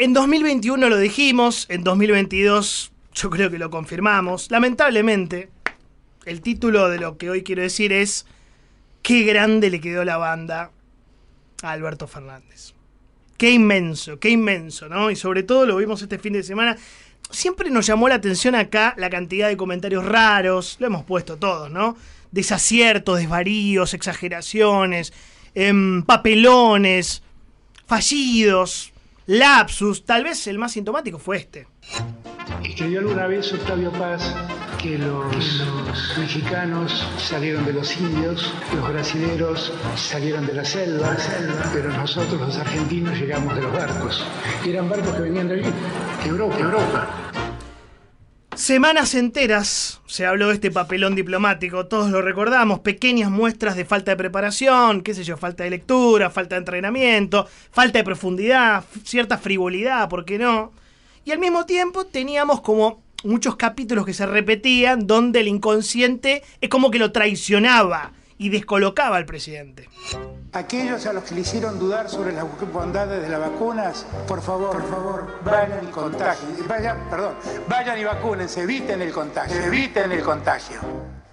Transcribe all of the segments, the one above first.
En 2021 lo dijimos, en 2022 yo creo que lo confirmamos. Lamentablemente, el título de lo que hoy quiero decir es Qué grande le quedó la banda a Alberto Fernández. Qué inmenso, qué inmenso, ¿no? Y sobre todo lo vimos este fin de semana. Siempre nos llamó la atención acá la cantidad de comentarios raros, lo hemos puesto todos, ¿no? Desaciertos, desvaríos, exageraciones, em, papelones, fallidos, lapsus, tal vez el más sintomático fue este. Escribió alguna vez Octavio Paz que los mexicanos salieron de los indios, los brasileros salieron de la selva, pero nosotros los argentinos llegamos de los barcos. Eran barcos que venían de allí, Europa. Europa. Semanas enteras se habló de este papelón diplomático, todos lo recordamos, pequeñas muestras de falta de preparación, qué sé yo, falta de lectura, falta de entrenamiento, falta de profundidad, cierta frivolidad, ¿por qué no? Y al mismo tiempo teníamos como muchos capítulos que se repetían donde el inconsciente es como que lo traicionaba y descolocaba al presidente. Aquellos a los que le hicieron dudar sobre las bondades de las vacunas, por favor, por favor, vayan y contagien. Vayan, perdón, vayan y vacúnense, eviten el contagio, eviten el contagio.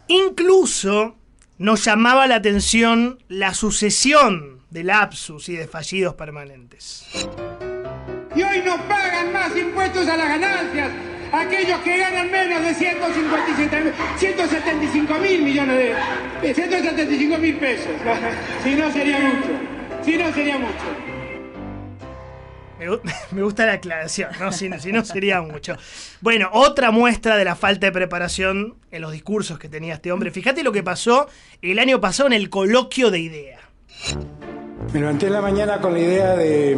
Incluso nos llamaba la atención la sucesión de lapsus y de fallidos permanentes. Y hoy no pagan más impuestos a las ganancias aquellos que ganan menos de 157, 175 mil millones de... 175 mil pesos. Si no sería mucho. Si no sería mucho. Me, gusta la aclaración, Si, si, no sería mucho. Bueno, otra muestra de la falta de preparación en los discursos que tenía este hombre. Fíjate lo que pasó el año pasado en el coloquio de idea. Me levanté en la mañana con la idea de,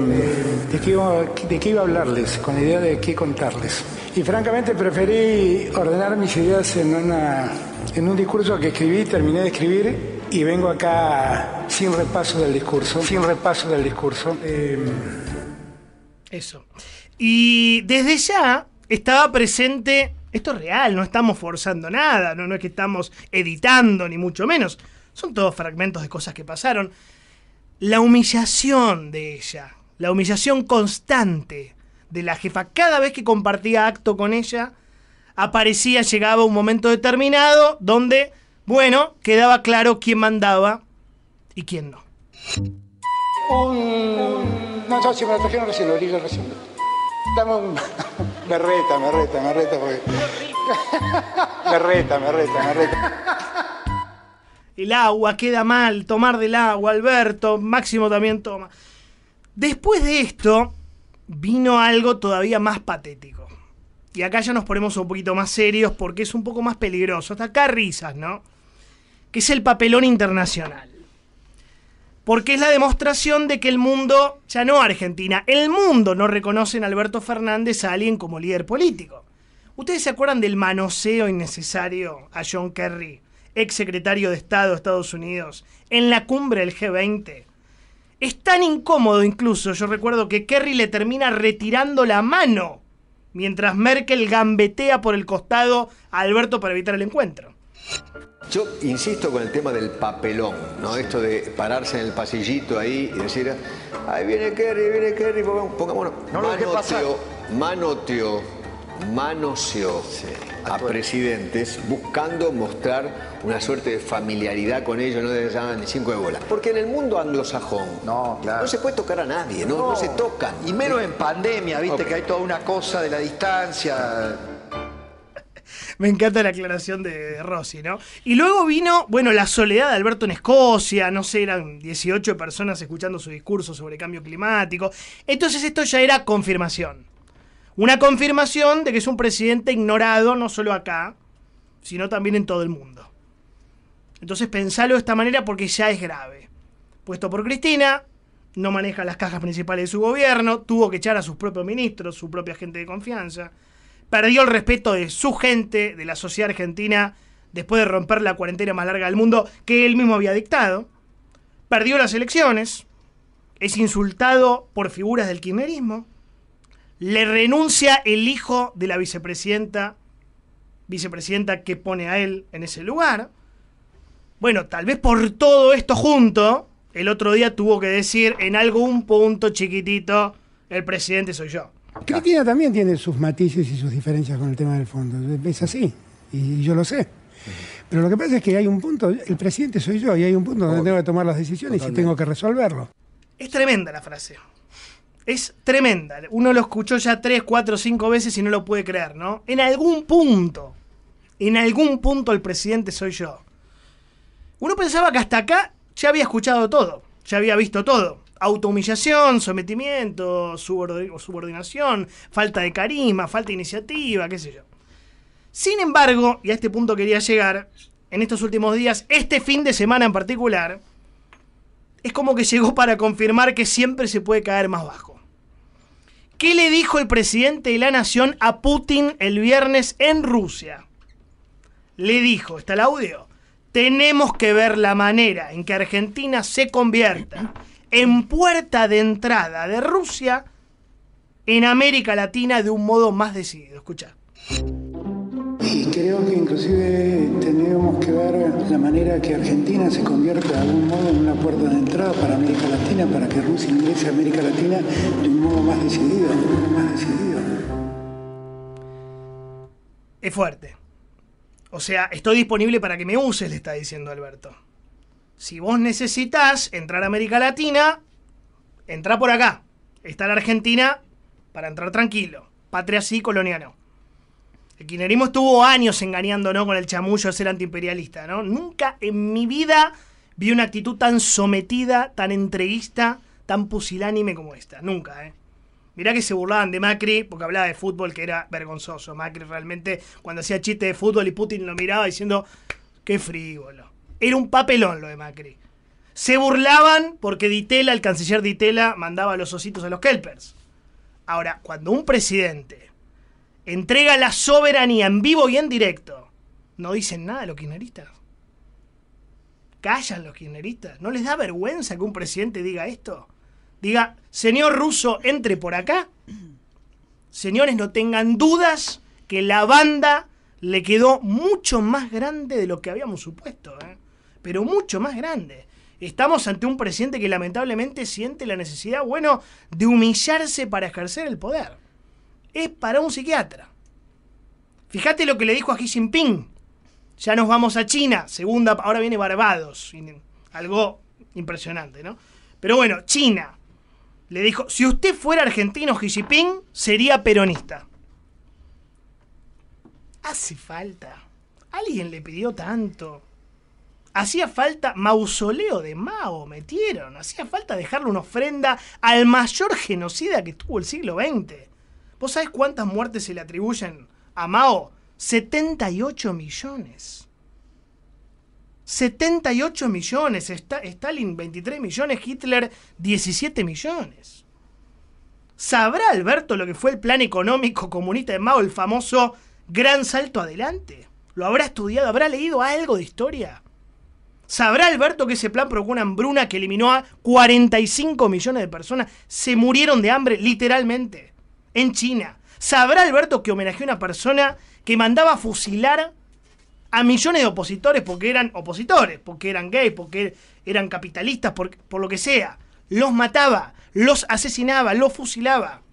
de, qué iba, a hablarles, con la idea de qué contarles. Y francamente preferí ordenar mis ideas en, una, en un discurso que escribí, terminé de escribir y vengo acá sin repaso del discurso, sin repaso del discurso. Eh, eso. Y desde ya estaba presente, esto es real, no estamos forzando nada, no, no es que estamos editando ni mucho menos, son todos fragmentos de cosas que pasaron la humillación de ella, la humillación constante de la jefa. Cada vez que compartía acto con ella, aparecía, llegaba un momento determinado donde, bueno, quedaba claro quién mandaba y quién no. No, no, si me recién, lo reta, me reta, me reta. Me reta, me reta, me reta el agua, queda mal tomar del agua, Alberto, Máximo también toma. Después de esto, vino algo todavía más patético. Y acá ya nos ponemos un poquito más serios porque es un poco más peligroso. Hasta acá risas, ¿no? Que es el papelón internacional. Porque es la demostración de que el mundo, ya no Argentina, el mundo no reconoce en Alberto Fernández a alguien como líder político. ¿Ustedes se acuerdan del manoseo innecesario a John Kerry Ex secretario de Estado de Estados Unidos, en la cumbre del G20. Es tan incómodo incluso, yo recuerdo que Kerry le termina retirando la mano mientras Merkel gambetea por el costado a Alberto para evitar el encuentro. Yo insisto con el tema del papelón, ¿no? Esto de pararse en el pasillito ahí y decir, ahí viene Kerry, viene Kerry, pongámonos. No manoteo, manoteo manoseó a, presidentes buscando mostrar una suerte de familiaridad con ellos, no les llaman ni cinco de bola. Porque en el mundo anglosajón no, no se puede tocar a nadie, no, no. se tocan. Y menos en pandemia, viste que hay toda una cosa de la distancia. Me encanta la aclaración de Rossi, ¿no? Y luego vino, bueno, la soledad de Alberto en Escocia, no sé, eran 18 personas escuchando su discurso sobre cambio climático. Entonces esto ya era confirmación. Una confirmación de que es un presidente ignorado no solo acá, sino también en todo el mundo. Entonces pensalo de esta manera porque ya es grave. Puesto por Cristina, no maneja las cajas principales de su gobierno, tuvo que echar a sus propios ministros, su propia gente de confianza, perdió el respeto de su gente, de la sociedad argentina, después de romper la cuarentena más larga del mundo que él mismo había dictado, perdió las elecciones, es insultado por figuras del kirchnerismo, le renuncia el hijo de la vicepresidenta, vicepresidenta que pone a él en ese lugar. Bueno, tal vez por todo esto junto, el otro día tuvo que decir en algún punto chiquitito, el presidente soy yo. Cristina también tiene sus matices y sus diferencias con el tema del fondo. Es así, y yo lo sé. Pero lo que pasa es que hay un punto, el presidente soy yo, y hay un punto donde tengo que tomar las decisiones y tengo que resolverlo. Es tremenda la frase es tremenda. Uno lo escuchó ya tres, cuatro, cinco veces y no lo puede creer, ¿no? En algún punto, en algún punto el presidente soy yo. Uno pensaba que hasta acá ya había escuchado todo, ya había visto todo. Autohumillación, sometimiento, subordinación, falta de carisma, falta de iniciativa, qué sé yo. Sin embargo, y a este punto quería llegar, en estos últimos días, este fin de semana en particular, es como que llegó para confirmar que siempre se puede caer más bajo. ¿Qué le dijo el presidente de la nación a Putin el viernes en Rusia? Le dijo, está el audio, tenemos que ver la manera en que Argentina se convierta en puerta de entrada de Rusia en América Latina de un modo más decidido. Escucha y creo que inclusive tendríamos que ver la manera que Argentina se convierta de algún modo en una puerta de entrada para América Latina, para que Rusia ingrese a América Latina de un modo más decidido, más decidido. Es fuerte. O sea, estoy disponible para que me uses, le está diciendo Alberto. Si vos necesitas entrar a América Latina, entra por acá. Está la Argentina para entrar tranquilo. Patria sí, colonia no. El kirchnerismo estuvo años engañándonos con el chamullo de ser antiimperialista, ¿no? Nunca en mi vida vi una actitud tan sometida, tan entreguista, tan pusilánime como esta. Nunca, ¿eh? Mirá que se burlaban de Macri porque hablaba de fútbol, que era vergonzoso. Macri realmente, cuando hacía chiste de fútbol y Putin lo miraba diciendo, qué frívolo. Era un papelón lo de Macri. Se burlaban porque Ditela, el canciller Ditela, mandaba los ositos a los Kelpers. Ahora, cuando un presidente entrega la soberanía en vivo y en directo. No dicen nada los kirchneristas. Callan los kirchneristas. ¿No les da vergüenza que un presidente diga esto? Diga, señor ruso, entre por acá. Señores, no tengan dudas que la banda le quedó mucho más grande de lo que habíamos supuesto. ¿eh? Pero mucho más grande. Estamos ante un presidente que lamentablemente siente la necesidad, bueno, de humillarse para ejercer el poder es para un psiquiatra. Fíjate lo que le dijo a Xi Jinping. Ya nos vamos a China, segunda, ahora viene Barbados, algo impresionante, ¿no? Pero bueno, China le dijo, si usted fuera argentino Xi Jinping, sería peronista. Hace falta. Alguien le pidió tanto. Hacía falta mausoleo de Mao, metieron. Hacía falta dejarle una ofrenda al mayor genocida que tuvo el siglo XX. ¿Vos sabés cuántas muertes se le atribuyen a Mao? 78 millones. 78 millones, Stalin 23 millones, Hitler 17 millones. ¿Sabrá Alberto lo que fue el plan económico comunista de Mao, el famoso gran salto adelante? ¿Lo habrá estudiado? ¿Habrá leído algo de historia? ¿Sabrá Alberto que ese plan provocó una hambruna que eliminó a 45 millones de personas? Se murieron de hambre, literalmente en China. ¿Sabrá Alberto que homenajeó a una persona que mandaba fusilar a millones de opositores porque eran opositores, porque eran gays, porque eran capitalistas, por, por lo que sea? Los mataba, los asesinaba, los fusilaba.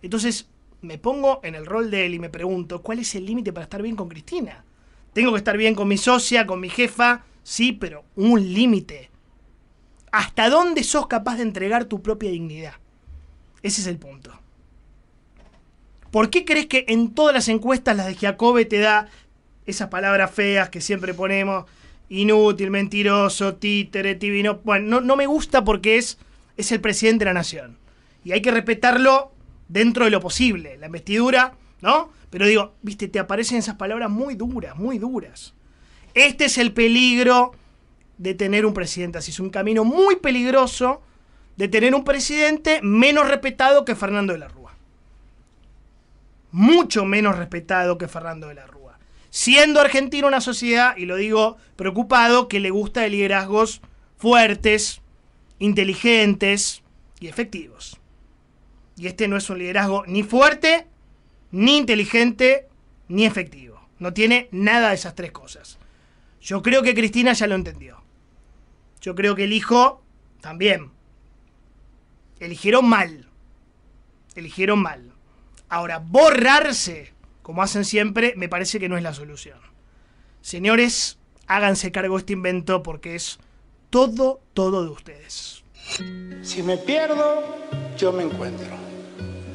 Entonces me pongo en el rol de él y me pregunto, ¿cuál es el límite para estar bien con Cristina? Tengo que estar bien con mi socia, con mi jefa, sí, pero un límite. ¿Hasta dónde sos capaz de entregar tu propia dignidad? Ese es el punto. ¿Por qué crees que en todas las encuestas las de Jacobe te da esas palabras feas que siempre ponemos? Inútil, mentiroso, títere, tibino. Bueno, no, me gusta porque es, es el presidente de la nación. Y hay que respetarlo dentro de lo posible. La investidura, ¿no? Pero digo, viste, te aparecen esas palabras muy duras, muy duras. Este es el peligro de tener un presidente así. Es un camino muy peligroso de tener un presidente menos respetado que Fernando de la Rúa mucho menos respetado que Fernando de la Rúa. Siendo argentino una sociedad, y lo digo preocupado, que le gusta de liderazgos fuertes, inteligentes y efectivos. Y este no es un liderazgo ni fuerte, ni inteligente, ni efectivo. No tiene nada de esas tres cosas. Yo creo que Cristina ya lo entendió. Yo creo que el hijo también. Eligieron mal. Eligieron mal. Ahora, borrarse, como hacen siempre, me parece que no es la solución. Señores, háganse cargo de este invento porque es todo, todo de ustedes. Si me pierdo, yo me encuentro.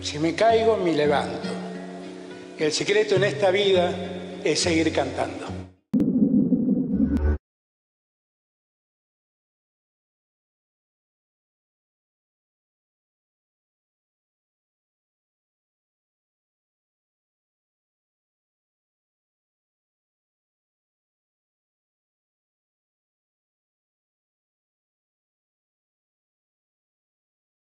Si me caigo, me levanto. El secreto en esta vida es seguir cantando.